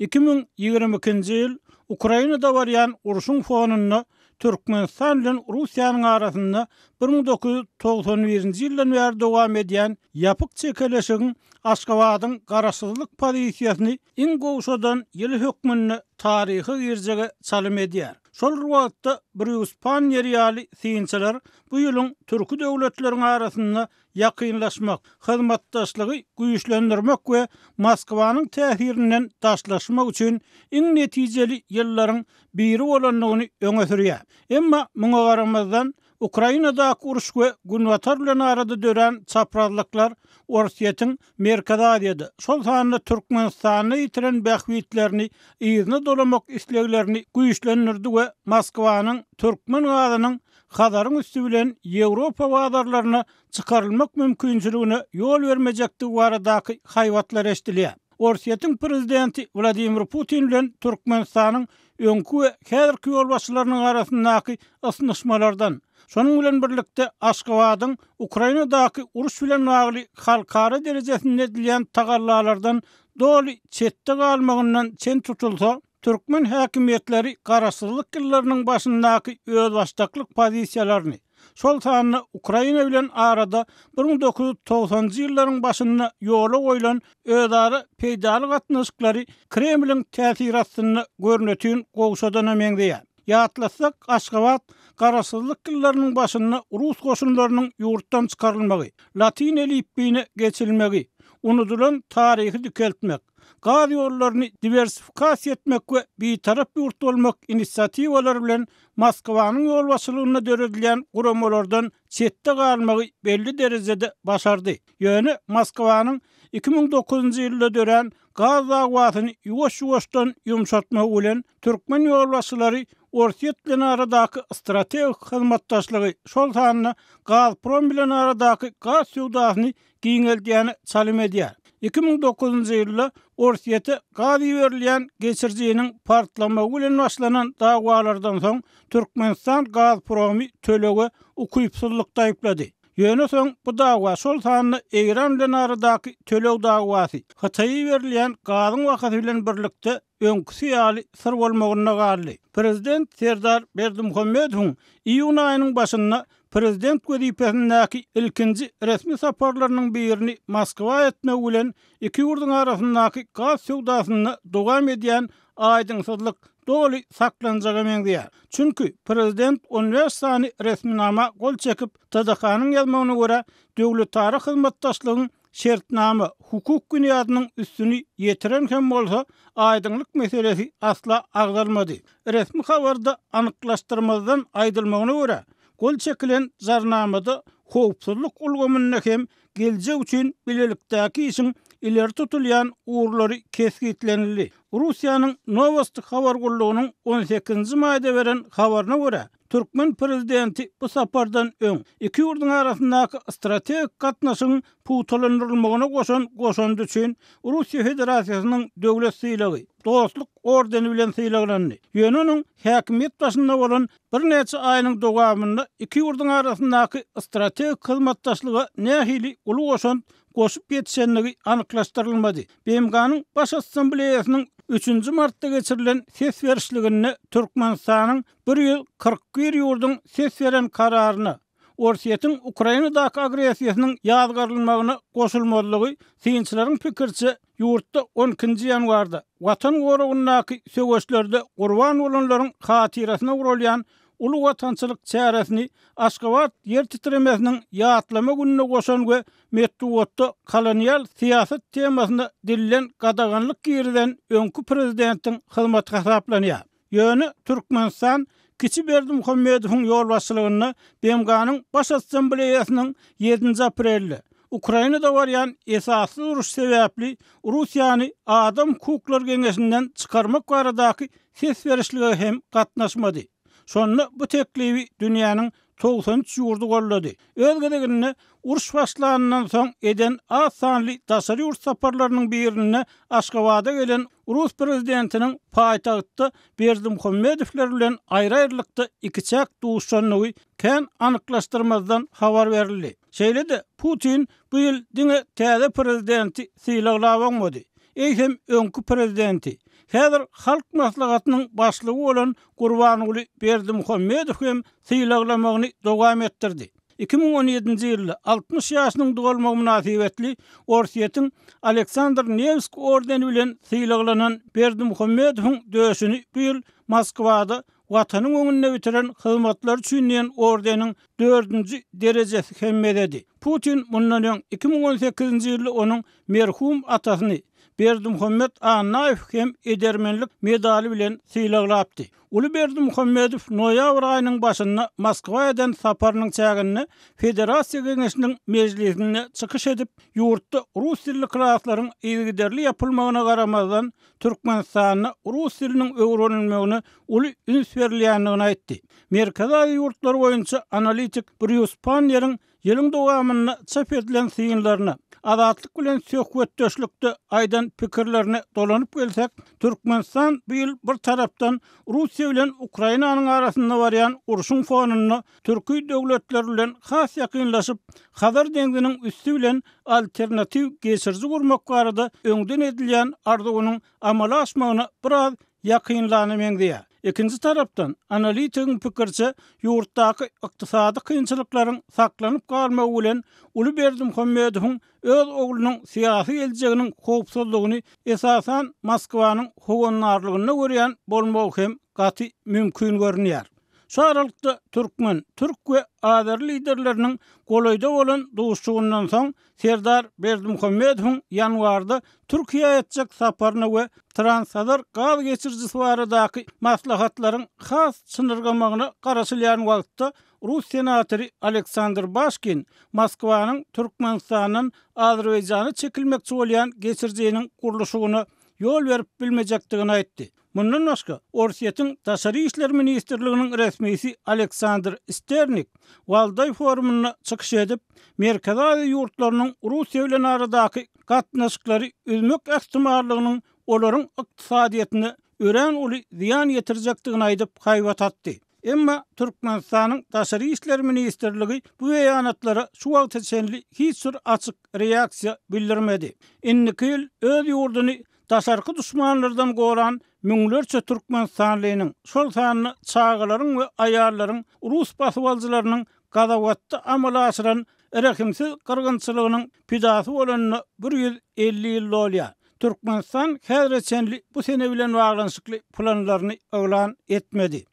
2022-nji ýyl Ukrainada barýan uruşyň fonunda Türkmenistan bilen Russiýanyň arasynda 1991-nji ýyldan beri dowam edýän ýapyk çekeleşigiň Aşgabatyň garaşsyzlyk polisiýasyny iň gowşadan hökmünde tarihi girjege çalım edýär. Şol wagtda bir Ispan ýeriýali synçylar bu ýylyň türk döwletleriniň arasynda ýakynlaşmak, hyzmatdaşlygy güýçlendirmek we Moskwanyň täsirinden daşlaşmak üçin iň netijeli ýyllaryň biri bolanlygyny öňe sürýär. Emma muňa garamazdan Ukrayna'da kuruş ve günvatar ile dören çapralıklar orsiyetin merkada adiyedi. Sol sahanlı Türkmenistany ýitiren bekvitlerini, izni dolamak isleglerini güýçlendirdi we Moskwanyň Türkmen adının kadarın üstü bilen Evropa vadarlarına çıkarılmak mümkünçülüğüne yol vermecekti varadaki hayvatlar eştiliyen. Orsiýetiň prezidenti Vladimir Putin bilen Türkmenistanyň öňkü häzirki ýolbaşçylarynyň arasyndaky ysnyşmalardan Şonuň bilen birlikde Aşgabatyň Ukrainadaky uruş bilen bagly halkara derejesinde edilen tagallalardan doly çetde galmagyndan çen tutulsa, türkmen häkimetleri garaşsyzlyk ýyllarynyň başyndaky öz başdaklyk pozisiýalaryny Sol tanını Ukrayna arada 1990-cı yılların başında yolu oylan ödarı peydalı katnışıkları Kremlin təsiratını görünötüyün qoğuşadan əmengdeyə. Yatlasak Aşgabat qarasızlık yıllarının başında Rus qoşunlarının yurttan çıkarılmağı, Latin elipbini geçilmağı, unudulan tarihi dükeltmek, gaz yollarını diversifikasi etmek ve bir taraf yurt olmak inisiyatifaları bilen Moskva'nın yol basılığına dörödülen kuramolardan çette belli derecede başardı. Yönü Moskva'nın 2009 yılda dören gaz davasını yuvaş yuvaştan yumuşatma ulen Türkmen yol Orsiyet bilen aradaky strateg hyzmatdaşlygy şol tanyny Gazprom bilen aradaky gaz sowdasyny giňeldiýän salym edýär. 2009-njy ýylda Orsiyete gaz berilýän geçirjiýiniň partlama bilen başlanan dagalardan soň Türkmenistan Gazpromy tölegi ukypsyzlykda ýyplady. Ýöne soň bu dagwa şol tanyny Eýran bilen aradaky tölew dagwasy. Hytaýy berilýän gazyň wagtyny bilen birlikde öňkü ýaly sır bolmagyna Prezident Serdar Berdimuhammedow iýun aýynyň başyna prezident gödipendäki ilkinji resmi saparlarynyň birini Moskwa etme bilen iki ýurdun arasyndaky gaz söwdasyny dogam edýän aýdyň sözlük doly saklanjagy meňdi. Çünki prezident 15 sany resmi nama gol çekip tadakanyň ýalmagyny görä döwlet taryh hyzmatdaşlygyny şertname hukuk dünyasının üstünü yetiren hem bolsa aydınlık meselesi asla ağdalmadı. Resmi xavarda anıklaştırmadan aydılmagyna görä gol çekilen zarnamada howpsuzluk ulgamyna hem gelje üçin bilelikdäki isim iler tutulýan uğurları keskitlenili. Russiýanyň Novosti habar 18-nji maýda beren habaryna Türkmen prezidenti bu sapardan öň iki ýurdun arasyndaky strategik gatnaşygyň putulandyrylmagyna goşan goşandy üçin Russiýa Federasiýasynyň döwlet silagy dostluk ordeni bilen sylaglandy. Ýönünin häkimiýet başynda bolan bir näçe aýynyň dogamynda iki ýurdun arasyndaky strateg kylmatdaşlygy nähili uly goşun goşup ýetişenligi anyklaşdyrylmady. Beýmganyň baş assambleýasynyň 3-nji martda geçirilen ses berişligini Türkmenistanyň 141 ýurdun ses beren kararyny Orsiýetiň Ukrainadaky agressiýasynyň ýazgarlanmagyna goşulmadlygy synçylaryň pikirçe ýurtda 10-nji ýanwarda watan gorugundaky söwgeçlerde gurban bolanlaryň hatyrasyna urulýan ulu watançylyk çäresini Aşgabat yer titremesiniň ýatlama gününe goşan we kolonial siýasat temasyna dillen gadaganlyk giýirden öňkü prezidentiň hyzmat hasaplanýar. Ýöne Türkmenistan Kiçi Berdim Hommedov'un yol başlığını Bemganın Baş Assambleyasının 7. aprelli Ukrayna'da varyan esaslı uruş sebepli Rusiyani Adam Kuklar Gengesinden çıkarmak varadaki ses verişliğe hem katnaşmadı. Sonra bu teklivi dünyanın 93 ýurdu gollady. Ölgedigini urş başlanandan soň eden Asanly daşary urş saparlarynyň birine Aşgabada gelen Rus prezidentiniň paýtagtda Berdim Khumedowler bilen aýra-aýrylykda iki çak duşşanlygy kän anyklaşdyrmazdan habar berildi. Şeýle Putin bu ýyl diňe täze prezidenti Silaglavoň Eýhem öňkü prezidenti Hedir halk maslagatının başlygy olan Gurbanuly Uli Berdi Muhammedov hem sıylaglamagyny dogam etdirdi. 2017-nji ýylda 60 ýaşynyň dogalmagy münasibetli Orsiýetin Aleksandr Nevsk ordeni bilen sıylaglanan Berdi Muhammedowyň döwüşini bu ýyl Moskwada watanyň öňünde bitiren hyzmatlar üçin berilen ordeniň 4-nji derejesi hem Putin mundan 2018-nji ýylda onuň merhum atasyny Berdi Muhammed Annaev hem edermenlik medali bilen silaglapdy. Ulu Muhammedov noyabr ayının başında Moskvaya'dan saparının çağını Federasiya Genişinin meclisine çıkış edip yurtta Rus dilli kralatların ilgiderli yapılmağına karamazdan Türkmen sahanına Rus dilinin öğrenilmeğine ulu ünsverliyanlığına etti. Merkada yurtları boyunca analitik Brius Panyer'in yelin doğamına çap edilen sinyinlerine Adatlık bilen sökvet döşlükte aydan pikirlerine dolanıp gelsek, Türkmenistan bir bir taraftan Rus Rusya bilen Ukrainanyň arasynda barýan urşuň fonuny türkmen döwletleri bilen has ýakynlaşyp, Hazar deňziniň üstü bilen alternatiw geçirji gurmak barada öňden edilýän arzuwynyň amala aşmagyna biraz az ýakynlanyň meňdiýä. tarapdan analitikiň pikirçe ýurtdaky ykdysady kynçylyklaryň saklanyp galmagy bilen uly berdim Hammedowyň öz oglunyň siýasy geljeginiň howpsuzlygyny esasan Moskwanyň howanlarlygyna görýän bolmagy gaty mümkin görünýär. Şarlykda türkmen, türk we adar liderleriniň goýda bolan soň Serdar Berdimuhammedowyň ýanwarda Türkiýa ýetjek saparyna we transadar gaý geçirji sowaradaky maslahatlaryň has synyrgamagyny garaşylýan wagtda Rus senatory Aleksandr Başkin, Moskwanyň Türkmenistanyň Azerbaýjany çekilmek üçin geçirjeniň gurluşugyny ýol berip bilmejekdigini aýtdy. Mundan başga Orsiýetiň Taşary işler ministrliginiň Aleksandr Sternik Valday forumyna çykyş edip, Merkezi ýurtlarynyň Russiýa bilen aradaky gatnaşyklary üzmek ähtimarlygynyň olaryň ykdysadyýetini ören uly ziýan ýetirjekdigini aýdyp haýwat atdy. Emma Türkmenistanyň Taşary işler ministrligi bu beýanatlara şu wagtda senli hiç sür açyk reaksiýa bildirmedi. Inni kyl öz ýurduny Taşarkı düşmanlardan goran Müngülörçe Türkmen sanliyinin, şol sanlı çağgıların ve ayarların, Rus basıvalcılarının gadawatta amala asıran erekimsiz kırgınçılığının pidası olanını 150 yıl olya. Türkmenistan kədrəçənli bu sene bilən vaqlansıqlı planlarını ıqlan etmedi.